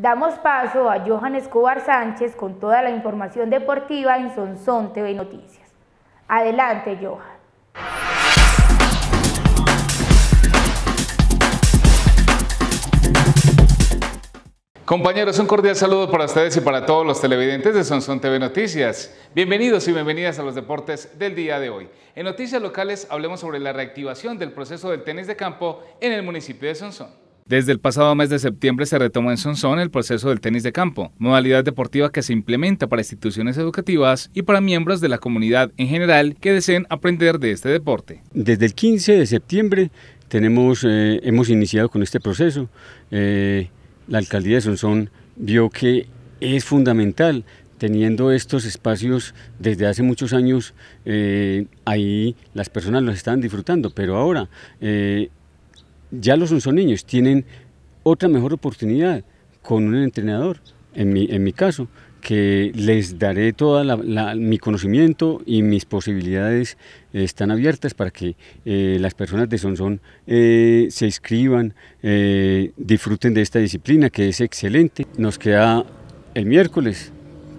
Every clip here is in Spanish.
Damos paso a Johan Escobar Sánchez con toda la información deportiva en Sonsón TV Noticias. Adelante, Johan. Compañeros, un cordial saludo para ustedes y para todos los televidentes de Sonsón TV Noticias. Bienvenidos y bienvenidas a los deportes del día de hoy. En noticias locales hablemos sobre la reactivación del proceso del tenis de campo en el municipio de Sonsón. Desde el pasado mes de septiembre se retomó en Sonsón el proceso del tenis de campo, modalidad deportiva que se implementa para instituciones educativas y para miembros de la comunidad en general que deseen aprender de este deporte. Desde el 15 de septiembre tenemos, eh, hemos iniciado con este proceso. Eh, la alcaldía de Sonsón vio que es fundamental teniendo estos espacios desde hace muchos años, eh, ahí las personas los están disfrutando, pero ahora ya los son niños, tienen otra mejor oportunidad con un entrenador, en mi, en mi caso, que les daré todo mi conocimiento y mis posibilidades están abiertas para que eh, las personas de Sonsón eh, se inscriban, eh, disfruten de esta disciplina que es excelente. Nos queda el miércoles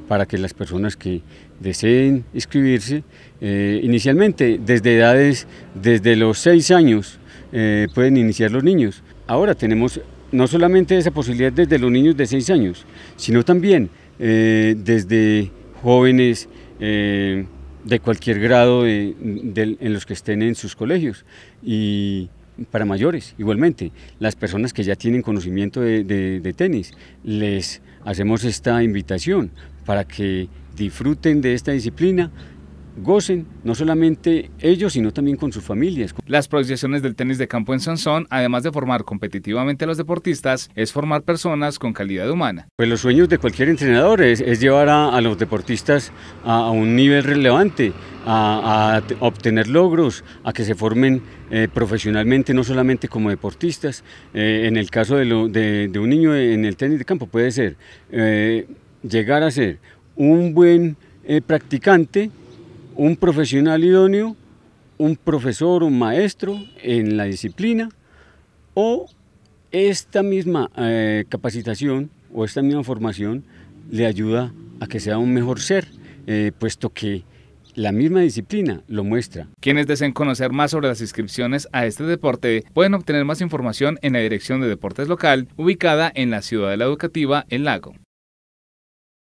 para que las personas que deseen inscribirse, inicialmente desde edades, desde los seis años eh, pueden iniciar los niños. Ahora tenemos no solamente esa posibilidad desde los niños de 6 años, sino también eh, desde jóvenes eh, de cualquier grado en los que estén en sus colegios y para mayores igualmente. Las personas que ya tienen conocimiento de tenis, les hacemos esta invitación para que disfruten de esta disciplina gocen, no solamente ellos, sino también con sus familias. Las proyecciones del tenis de campo en Sansón, además de formar competitivamente a los deportistas, es formar personas con calidad humana. Pues los sueños de cualquier entrenador es, llevar a, los deportistas a, un nivel relevante, a, obtener logros, a que se formen eh, profesionalmente, no solamente como deportistas. Eh, en el caso de, un niño en el tenis de campo puede ser eh, llegar a ser un buen practicante un profesional idóneo, un profesor, un maestro en la disciplina o esta misma eh, capacitación o esta misma formación le ayuda a que sea un mejor ser, eh, puesto que la misma disciplina lo muestra. Quienes deseen conocer más sobre las inscripciones a este deporte pueden obtener más información en la Dirección de Deportes Local, ubicada en la Ciudad de la Educativa El Lago.